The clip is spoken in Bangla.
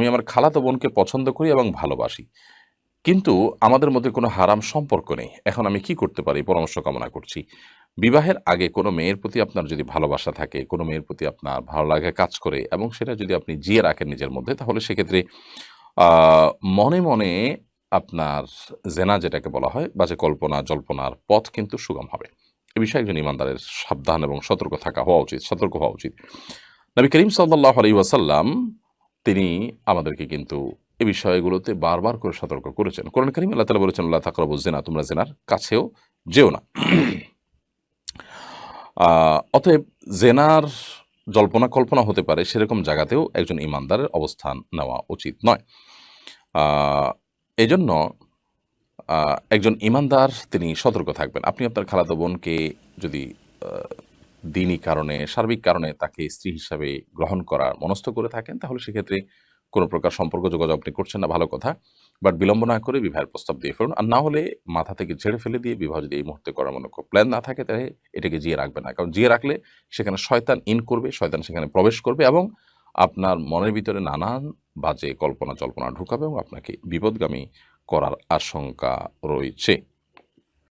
আমি আমার খালাতো বোনকে পছন্দ করি এবং ভালোবাসি কিন্তু আমাদের মধ্যে কোনো হারাম সম্পর্ক নেই এখন আমি কি করতে পারি পরামর্শ কামনা করছি বিবাহের আগে কোনো মেয়ের প্রতি আপনার যদি ভালোবাসা থাকে কোনো মেয়ের প্রতি আপনার ভালো লাগে কাজ করে এবং সেটা যদি আপনি জিয়ে রাখেন নিজের মধ্যে তাহলে সেক্ষেত্রে মনে মনে আপনার জেনা যেটাকে বলা হয় বা যে কল্পনা জল্পনার পথ কিন্তু সুগম হবে এ বিষয়ে একজন ইমানদারের সাবধান এবং সতর্ক থাকা হওয়া উচিত সতর্ক হওয়া উচিত নবী করিম সাল্লাহ আলী ওয়াসাল্লাম তিনি আমাদেরকে কিন্তু এই বিষয়গুলোতে বারবার করে সতর্ক করেছেন কোরআন করিম আল্লাহ তালা বলেছেন আল্লাহ বুঝছে না তোমরা জেনার কাছেও যেও না অতএব জেনার জল্পনা কল্পনা হতে পারে সেরকম জায়গাতেও একজন ইমানদারের অবস্থান নেওয়া উচিত নয় এজন্য একজন ইমানদার তিনি সতর্ক থাকবেন আপনি আপনার খালাতো বোনকে যদি দিনই কারণে সার্বিক কারণে তাকে স্ত্রী হিসাবে গ্রহণ করার মনস্থ করে থাকেন তাহলে সেক্ষেত্রে কোনো প্রকার সম্পর্ক যোগাযোগ আপনি করছেন না ভালো কথা বাট বিলম্ব না করে বিবাহের প্রস্তাব দিয়ে ফেলুন আর না হলে মাথা থেকে ঝেড়ে ফেলে দিয়ে বিবাহ যদি এই মুহূর্তে করার মনে প্ল্যান না থাকে তাহলে এটাকে জিয়ে রাখবে না কারণ জিয়ে রাখলে সেখানে শয়তান ইন করবে শয়তান সেখানে প্রবেশ করবে এবং আপনার মনের ভিতরে নানান বাজে কল্পনা জল্পনা ঢুকাবে এবং আপনাকে বিপদগামী করার আশঙ্কা রয়েছে